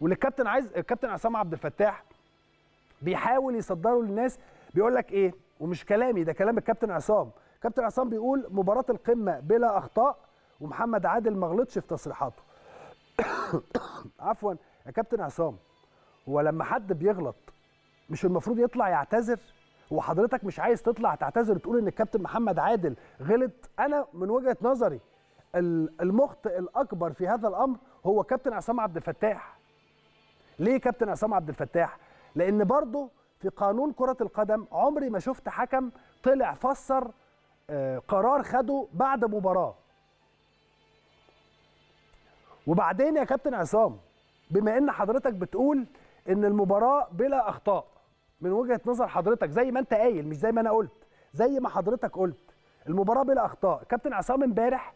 واللي عايز الكابتن عصام عبد الفتاح بيحاول يصدره للناس بيقول لك ايه ومش كلامي ده كلام الكابتن عصام كابتن عصام بيقول مباراه القمه بلا اخطاء ومحمد عادل ما غلطش في تصريحاته عفوا يا كابتن عصام هو لما حد بيغلط مش المفروض يطلع يعتذر وحضرتك مش عايز تطلع تعتذر وتقول ان الكابتن محمد عادل غلط انا من وجهه نظري المخطئ الاكبر في هذا الامر هو كابتن عصام عبد الفتاح ليه كابتن عصام عبد الفتاح لان برضه في قانون كره القدم عمري ما شفت حكم طلع فسر آه، قرار خده بعد مباراه وبعدين يا كابتن عصام بما ان حضرتك بتقول ان المباراه بلا اخطاء من وجهه نظر حضرتك زي ما انت قايل مش زي ما انا قلت زي ما حضرتك قلت المباراه بلا اخطاء كابتن عصام امبارح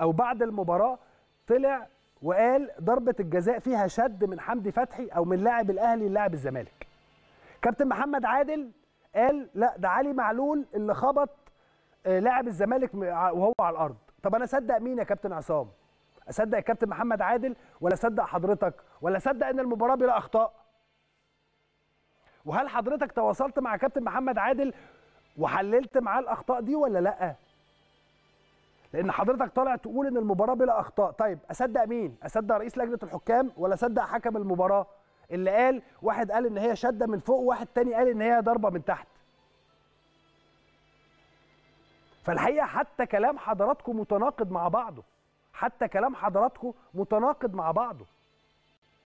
او بعد المباراه طلع وقال ضربه الجزاء فيها شد من حمدي فتحي او من لاعب الاهلي للاعب الزمالك كابتن محمد عادل قال لا ده علي معلول اللي خبط آه، لاعب الزمالك وهو على الارض طب انا اصدق مين يا كابتن عصام اصدق الكابتن محمد عادل ولا اصدق حضرتك ولا اصدق ان المباراه بلا اخطاء وهل حضرتك تواصلت مع كابتن محمد عادل وحللت معاه الاخطاء دي ولا لا لان حضرتك طالع تقول ان المباراه بلا اخطاء طيب اصدق مين اصدق رئيس لجنه الحكام ولا اصدق حكم المباراه اللي قال واحد قال ان هي شده من فوق وواحد تاني قال ان هي ضربه من تحت فالحقيقه حتى كلام حضراتكم متناقض مع بعضه حتى كلام حضراتكم متناقض مع بعضه